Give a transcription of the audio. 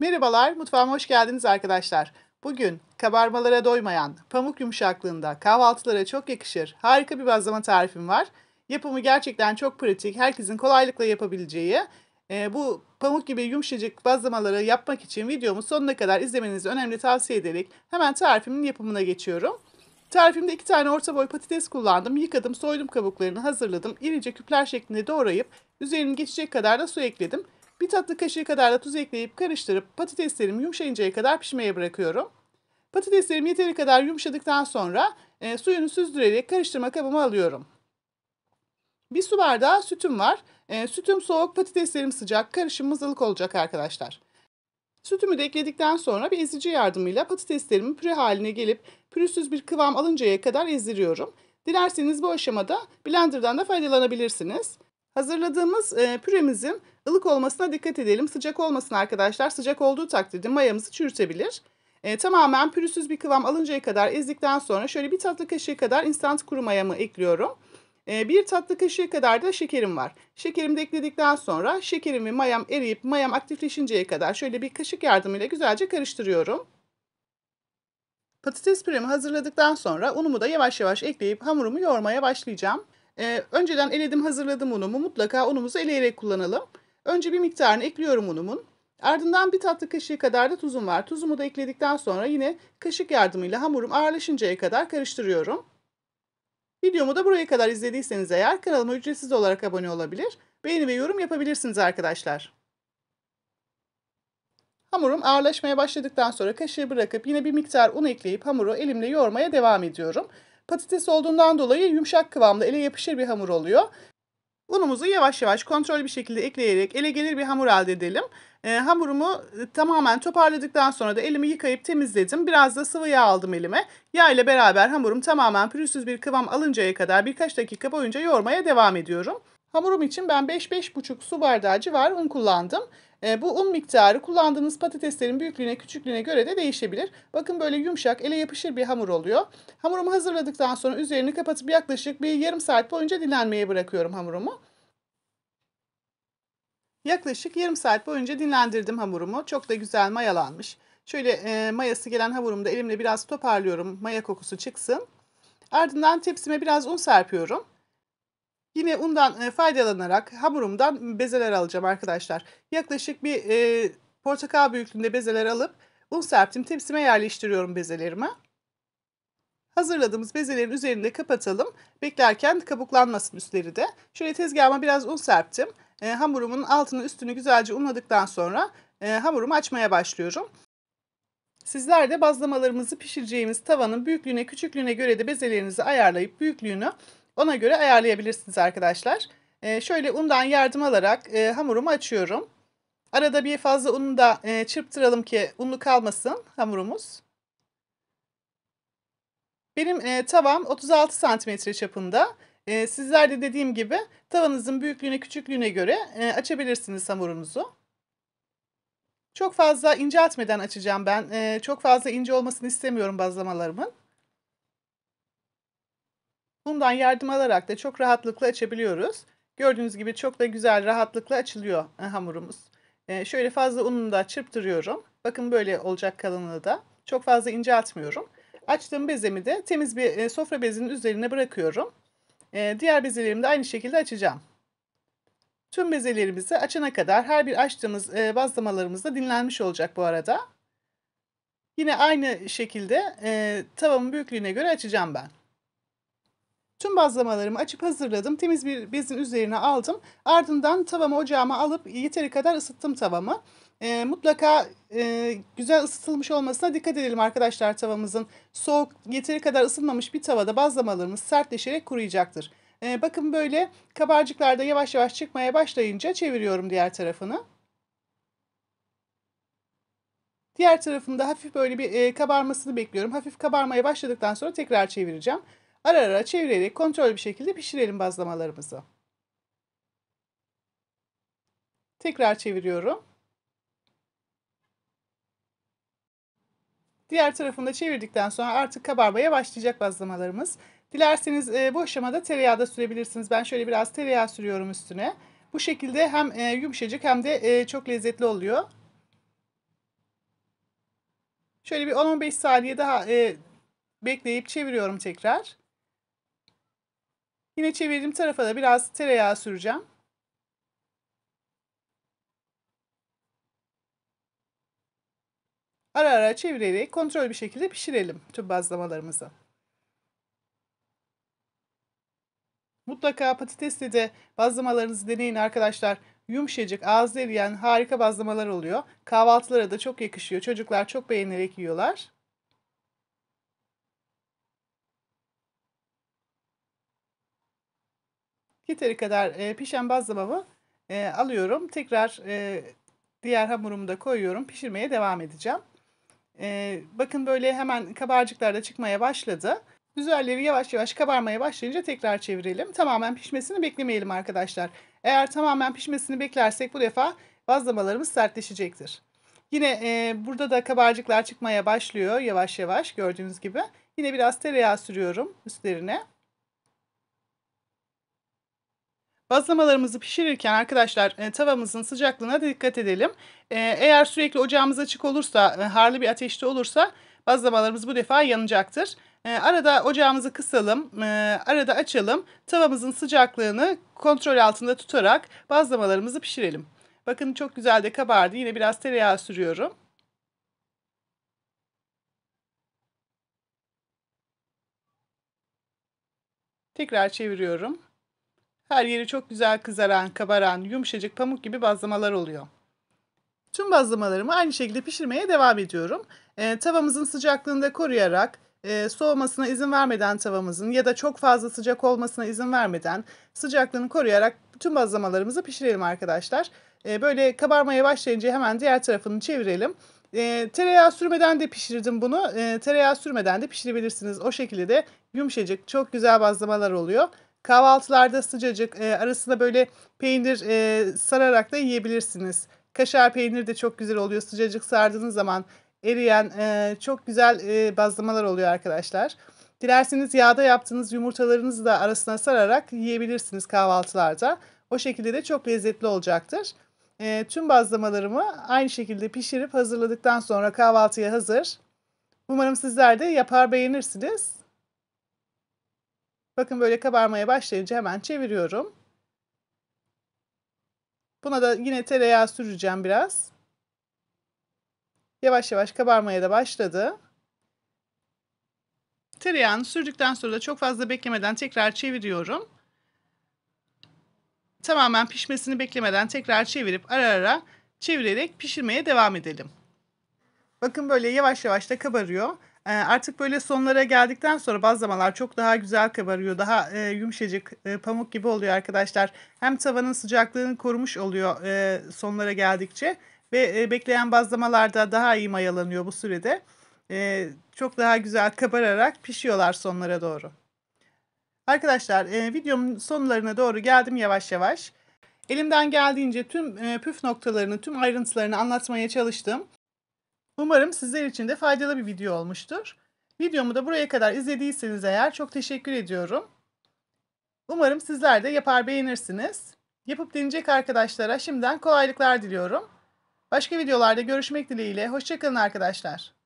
Merhabalar, mutfağıma hoş geldiniz arkadaşlar. Bugün kabarmalara doymayan, pamuk yumuşaklığında kahvaltılara çok yakışır harika bir bazlama tarifim var. Yapımı gerçekten çok pratik, herkesin kolaylıkla yapabileceği. E, bu pamuk gibi yumuşacık bazlamaları yapmak için videomu sonuna kadar izlemenizi önemli tavsiye ederek hemen tarifimin yapımına geçiyorum. Tarifimde iki tane orta boy patates kullandım. Yıkadım, soydum kabuklarını hazırladım. İrice küpler şeklinde doğrayıp üzerine geçecek kadar da su ekledim. Bir tatlı kaşığı kadar da tuz ekleyip karıştırıp patateslerim yumuşayıncaya kadar pişmeye bırakıyorum. Patateslerim yeteri kadar yumuşadıktan sonra e, suyunu süzdürerek karıştırma kabıma alıyorum. Bir su bardağı sütüm var. E, sütüm soğuk, patateslerim sıcak, karışım ılık olacak arkadaşlar. Sütümü de ekledikten sonra bir ezici yardımıyla patateslerimi püre haline gelip pürüzsüz bir kıvam alıncaya kadar ezdiriyorum. Dilerseniz bu aşamada blenderdan da faydalanabilirsiniz. Hazırladığımız e, püremizin ılık olmasına dikkat edelim. Sıcak olmasın arkadaşlar. Sıcak olduğu takdirde mayamızı çürütebilir. E, tamamen pürüzsüz bir kıvam alıncaya kadar ezdikten sonra şöyle bir tatlı kaşığı kadar instant kuru mayamı ekliyorum. E, bir tatlı kaşığı kadar da şekerim var. Şekerimi de ekledikten sonra şekerimi mayam eriyip mayam aktifleşinceye kadar şöyle bir kaşık yardımıyla güzelce karıştırıyorum. Patates püremi hazırladıktan sonra unumu da yavaş yavaş ekleyip hamurumu yoğurmaya başlayacağım. Ee, önceden eledim hazırladım unumu. Mutlaka unumuzu eleyerek kullanalım. Önce bir miktarını ekliyorum unumun. Ardından bir tatlı kaşığı kadar da tuzum var. Tuzumu da ekledikten sonra yine kaşık yardımıyla hamurum ağırlaşıncaya kadar karıştırıyorum. Videomu da buraya kadar izlediyseniz eğer kanalıma ücretsiz olarak abone olabilir, beğeni ve yorum yapabilirsiniz arkadaşlar. Hamurum ağırlaşmaya başladıktan sonra kaşığı bırakıp yine bir miktar un ekleyip hamuru elimle yoğurmaya devam ediyorum. Patates olduğundan dolayı yumuşak kıvamlı ele yapışır bir hamur oluyor. Unumuzu yavaş yavaş kontrol bir şekilde ekleyerek ele gelir bir hamur elde edelim. Ee, e, hamurumu tamamen toparladıktan sonra da elimi yıkayıp temizledim. Biraz da sıvı yağ aldım elime. Yağ ile beraber hamurum tamamen pürüzsüz bir kıvam alıncaya kadar birkaç dakika boyunca yoğurmaya devam ediyorum. Hamurum için ben 5-5,5 su bardağı civar un kullandım. E, bu un miktarı kullandığınız patateslerin büyüklüğüne küçüklüğüne göre de değişebilir. Bakın böyle yumuşak ele yapışır bir hamur oluyor. Hamurumu hazırladıktan sonra üzerini kapatıp yaklaşık bir yarım saat boyunca dinlenmeye bırakıyorum hamurumu. Yaklaşık yarım saat boyunca dinlendirdim hamurumu. Çok da güzel mayalanmış. Şöyle e, mayası gelen hamurumu da elimle biraz toparlıyorum maya kokusu çıksın. Ardından tepsime biraz un serpiyorum. Yine undan e, faydalanarak hamurumdan bezeler alacağım arkadaşlar. Yaklaşık bir e, portakal büyüklüğünde bezeler alıp un serptim tepsime yerleştiriyorum bezelerimi. Hazırladığımız bezelerin üzerinde kapatalım. Beklerken kabuklanmasın üstleri de. Şöyle tezgahıma biraz un serptim. E, hamurumun altını üstünü güzelce unladıktan sonra e, hamurumu açmaya başlıyorum. Sizler de bazlamalarımızı pişireceğimiz tavanın büyüklüğüne küçüklüğüne göre de bezelerinizi ayarlayıp büyüklüğünü ona göre ayarlayabilirsiniz arkadaşlar. E, şöyle undan yardım alarak e, hamurumu açıyorum. Arada bir fazla unu da e, çırptıralım ki unlu kalmasın hamurumuz. Benim e, tavam 36 santimetre çapında. E, sizler de dediğim gibi tavanızın büyüklüğüne küçüklüğüne göre e, açabilirsiniz hamurunuzu. Çok fazla ince atmadan açacağım ben. E, çok fazla ince olmasını istemiyorum bazlamalarımın. Bundan yardım alarak da çok rahatlıkla açabiliyoruz. Gördüğünüz gibi çok da güzel rahatlıkla açılıyor e, hamurumuz. E, şöyle fazla ununu da çırptırıyorum. Bakın böyle olacak kalınlığı da. Çok fazla ince atmıyorum. Açtığım bezemi de temiz bir e, sofra bezinin üzerine bırakıyorum. diğer bezelerimi de aynı şekilde açacağım. Tüm bezelerimizi açana kadar her bir açtığımız bazlamalarımız da dinlenmiş olacak bu arada. Yine aynı şekilde tavamın büyüklüğüne göre açacağım ben. Tüm bazlamalarımı açıp hazırladım. Temiz bir bezin üzerine aldım. Ardından tavamı ocağıma alıp yeteri kadar ısıttım tavamı. E, mutlaka e, güzel ısıtılmış olmasına dikkat edelim arkadaşlar tavamızın. Soğuk, yeteri kadar ısınmamış bir tavada bazlamalarımız sertleşerek kuruyacaktır. E, bakın böyle kabarcıklarda yavaş yavaş çıkmaya başlayınca çeviriyorum diğer tarafını. Diğer tarafında hafif böyle bir e, kabarmasını bekliyorum. Hafif kabarmaya başladıktan sonra tekrar çevireceğim. Ara ara çevirerek kontrol bir şekilde pişirelim bazlamalarımızı. Tekrar çeviriyorum. Diğer tarafını da çevirdikten sonra artık kabarmaya başlayacak bazlamalarımız. Dilerseniz e, bu aşamada tereyağı da sürebilirsiniz. Ben şöyle biraz tereyağı sürüyorum üstüne. Bu şekilde hem e, yumuşacık hem de e, çok lezzetli oluyor. Şöyle bir 10-15 saniye daha e, bekleyip çeviriyorum tekrar. Yine çevirdiğim tarafa da biraz tereyağı süreceğim. Ara ara çevirerek kontrol bir şekilde pişirelim tüm bazlamalarımızı. Mutlaka patatesle de bazlamalarınızı deneyin arkadaşlar. Yumuşacık, ağızda eriyen harika bazlamalar oluyor. Kahvaltılara da çok yakışıyor. Çocuklar çok beğenerek yiyorlar. Yeteri kadar e, pişen bazlamamı e, alıyorum. Tekrar e, diğer hamurumu da koyuyorum. Pişirmeye devam edeceğim. E, bakın böyle hemen kabarcıklar da çıkmaya başladı. Üzerleri yavaş yavaş kabarmaya başlayınca tekrar çevirelim. Tamamen pişmesini beklemeyelim arkadaşlar. Eğer tamamen pişmesini beklersek bu defa bazlamalarımız sertleşecektir. Yine e, burada da kabarcıklar çıkmaya başlıyor yavaş yavaş gördüğünüz gibi. Yine biraz tereyağı sürüyorum üstlerine. Bazlamalarımızı pişirirken arkadaşlar e, tavamızın sıcaklığına dikkat edelim. E, eğer sürekli ocağımız açık olursa, e, harlı bir ateşte olursa bazlamalarımız bu defa yanacaktır. arada ocağımızı kısalım, arada açalım. Tavamızın sıcaklığını kontrol altında tutarak bazlamalarımızı pişirelim. Bakın çok güzel de kabardı. Yine biraz tereyağı sürüyorum. Tekrar çeviriyorum. Her yeri çok güzel kızaran, kabaran, yumuşacık pamuk gibi bazlamalar oluyor. Tüm bazlamalarımı aynı şekilde pişirmeye devam ediyorum. E, tavamızın sıcaklığını da koruyarak e, soğumasına izin vermeden tavamızın ya da çok fazla sıcak olmasına izin vermeden sıcaklığını koruyarak tüm bazlamalarımızı pişirelim arkadaşlar. E, böyle kabarmaya başlayınca hemen diğer tarafını çevirelim. E, tereyağı sürmeden de pişirdim bunu. E, tereyağı sürmeden de pişirebilirsiniz. O şekilde de yumuşacık çok güzel bazlamalar oluyor. Kahvaltılarda sıcacık e, arasına böyle peynir e, sararak da yiyebilirsiniz. Kaşar peyniri de çok güzel oluyor. Sıcacık sardığınız zaman eriyen e, çok güzel e, bazlamalar oluyor arkadaşlar. Dilerseniz yağda yaptığınız yumurtalarınızı da arasına sararak yiyebilirsiniz kahvaltılarda. O şekilde de çok lezzetli olacaktır. E, tüm bazlamalarımı aynı şekilde pişirip hazırladıktan sonra kahvaltıya hazır. Umarım sizler de yapar beğenirsiniz. Bakın böyle kabarmaya başlayınca hemen çeviriyorum. Buna da yine tereyağı süreceğim biraz. Yavaş yavaş kabarmaya da başladı. Tereyağını sürdükten sonra da çok fazla beklemeden tekrar çeviriyorum. Tamamen pişmesini beklemeden tekrar çevirip ara ara çevirerek pişirmeye devam edelim. Bakın böyle yavaş yavaş da kabarıyor. Ee, artık böyle sonlara geldikten sonra bazlamalar çok daha güzel kabarıyor. Daha e, yumuşacık e, pamuk gibi oluyor arkadaşlar. Hem tavanın sıcaklığını korumuş oluyor e, sonlara geldikçe ve e, bekleyen bazlamalarda daha iyi mayalanıyor bu sürede. E, çok daha güzel kabararak pişiyorlar sonlara doğru. Arkadaşlar e, videomun sonlarına doğru geldim yavaş yavaş. Elimden geldiğince tüm e, püf noktalarını, tüm ayrıntılarını anlatmaya çalıştım. Umarım sizler için de faydalı bir video olmuştur. Videomu da buraya kadar izlediyseniz eğer çok teşekkür ediyorum. Umarım sizler de yapar beğenirsiniz. Yapıp deneyecek arkadaşlara şimdiden kolaylıklar diliyorum. Başka videolarda görüşmek dileğiyle. Hoşçakalın arkadaşlar.